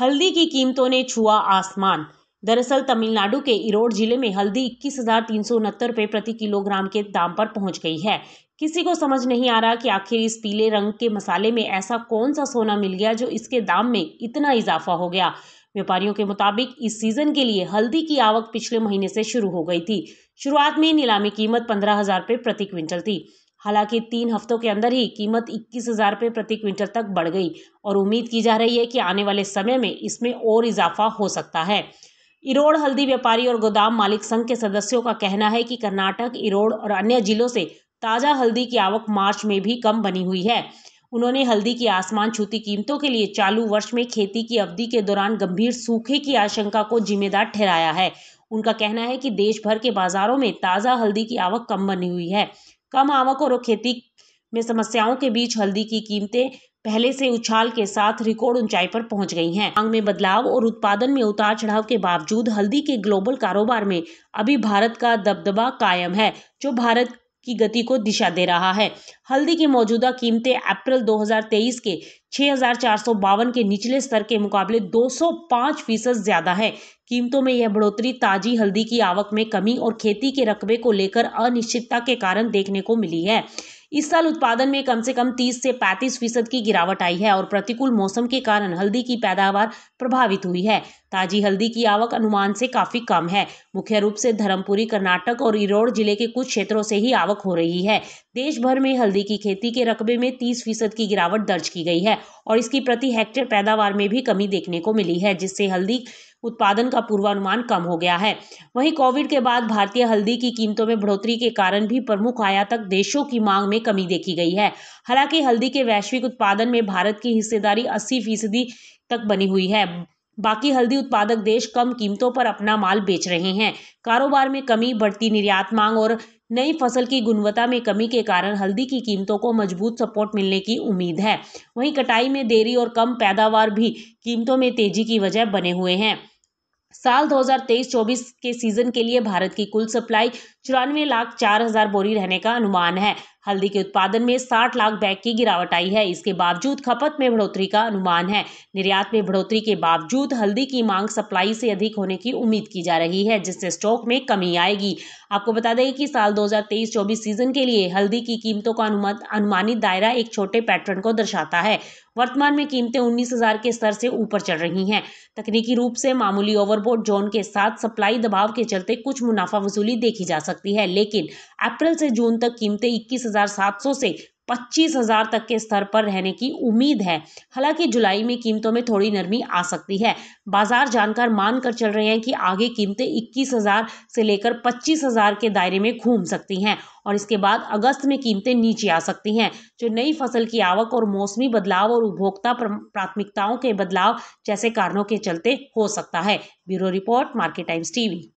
हल्दी की कीमतों ने छुआ आसमान दरअसल तमिलनाडु के इरोड जिले में हल्दी इक्कीस हज़ार तीन सौ उनहत्तर रुपये प्रति किलोग्राम के दाम पर पहुंच गई है किसी को समझ नहीं आ रहा कि आखिर इस पीले रंग के मसाले में ऐसा कौन सा सोना मिल गया जो इसके दाम में इतना इजाफा हो गया व्यापारियों के मुताबिक इस सीज़न के लिए हल्दी की आवक पिछले महीने से शुरू हो गई थी शुरुआत में नीलामी कीमत पंद्रह हज़ार रुपये प्रति क्विंटल थी हालांकि तीन हफ्तों के अंदर ही कीमत इक्कीस हज़ार रुपये प्रति क्विंटल तक बढ़ गई और उम्मीद की जा रही है कि आने वाले समय में इसमें और इजाफा हो सकता है इरोड़ हल्दी व्यापारी और गोदाम मालिक संघ के सदस्यों का कहना है कि कर्नाटक इरोड़ और अन्य जिलों से ताज़ा हल्दी की आवक मार्च में भी कम बनी हुई है उन्होंने हल्दी की आसमान छूती कीमतों के लिए चालू वर्ष में खेती की अवधि के दौरान गंभीर सूखे की आशंका को जिम्मेदार ठहराया है उनका कहना है कि देश भर के बाजारों में ताज़ा हल्दी की आवक कम बनी हुई है कम आवक और खेती में समस्याओं के बीच हल्दी की कीमतें पहले से उछाल के साथ रिकॉर्ड ऊंचाई पर पहुंच गई हैं। मांग में बदलाव और उत्पादन में उतार चढ़ाव के बावजूद हल्दी के ग्लोबल कारोबार में अभी भारत का दबदबा कायम है जो भारत की गति को दिशा दे रहा है हल्दी की मौजूदा कीमतें अप्रैल 2023 के छः के निचले स्तर के मुकाबले 205 फीसद ज़्यादा है कीमतों में यह बढ़ोतरी ताजी हल्दी की आवक में कमी और खेती के रकबे को लेकर अनिश्चितता के कारण देखने को मिली है इस साल उत्पादन में कम से कम 30 से 35 फीसद की गिरावट आई है और प्रतिकूल मौसम के कारण हल्दी की पैदावार प्रभावित हुई है ताजी हल्दी की आवक अनुमान से काफी कम है मुख्य रूप से धर्मपुरी कर्नाटक और इरोड़ जिले के कुछ क्षेत्रों से ही आवक हो रही है देश भर में हल्दी की खेती के रकबे में तीस फीसद की गिरावट दर्ज की गई है और इसकी प्रति हेक्टेयर पैदावार में भी कमी देखने को मिली है जिससे हल्दी उत्पादन का पूर्वानुमान कम हो गया है वहीं कोविड के बाद भारतीय हल्दी की कीमतों में बढ़ोतरी के कारण भी प्रमुख आयातक देशों की मांग में कमी देखी गई है हालांकि हल्दी के वैश्विक उत्पादन में भारत की हिस्सेदारी अस्सी फीसदी तक बनी हुई है बाकी हल्दी उत्पादक देश कम कीमतों पर अपना माल बेच रहे हैं कारोबार में कमी बढ़ती निर्यात मांग और नई फसल की गुणवत्ता में कमी के कारण हल्दी की कीमतों को मजबूत सपोर्ट मिलने की उम्मीद है वहीं कटाई में देरी और कम पैदावार भी कीमतों में तेजी की वजह बने हुए हैं साल 2023-24 के सीजन के लिए भारत की कुल सप्लाई चौरानवे लाख चार हजार बोरी रहने का अनुमान है हल्दी के उत्पादन में 60 लाख बैग की गिरावट आई है इसके बावजूद खपत में बढ़ोतरी का अनुमान है निर्यात में बढ़ोतरी के बावजूद हल्दी की मांग सप्लाई से अधिक होने की उम्मीद की जा रही है जिससे स्टॉक में कमी आएगी आपको बता दें कि साल 2023-24 सीजन के लिए हल्दी की कीमतों का अनुमानित दायरा एक छोटे पैटर्न को दर्शाता है वर्तमान में कीमतें हजार के स्तर से ऊपर चल रही हैं तकनीकी रूप से मामूली ओवरबोर्ड जोन के साथ सप्लाई दबाव के चलते कुछ मुनाफा वसूली देखी जा सकती है लेकिन अप्रैल से जून तक कीमतें इक्कीस हज़ार सात सौ से पच्चीस हज़ार तक के स्तर पर रहने की उम्मीद है हालांकि जुलाई में कीमतों में थोड़ी नरमी आ सकती है बाजार जानकार मानकर चल रहे हैं कि आगे कीमतें इक्कीस हज़ार से लेकर पच्चीस हज़ार के दायरे में घूम सकती हैं और इसके बाद अगस्त में कीमतें नीचे आ सकती हैं जो नई फसल की आवक और मौसमी बदलाव और उपभोक्ता प्राथमिकताओं के बदलाव जैसे कारणों के चलते हो सकता है bureau report Market Times TV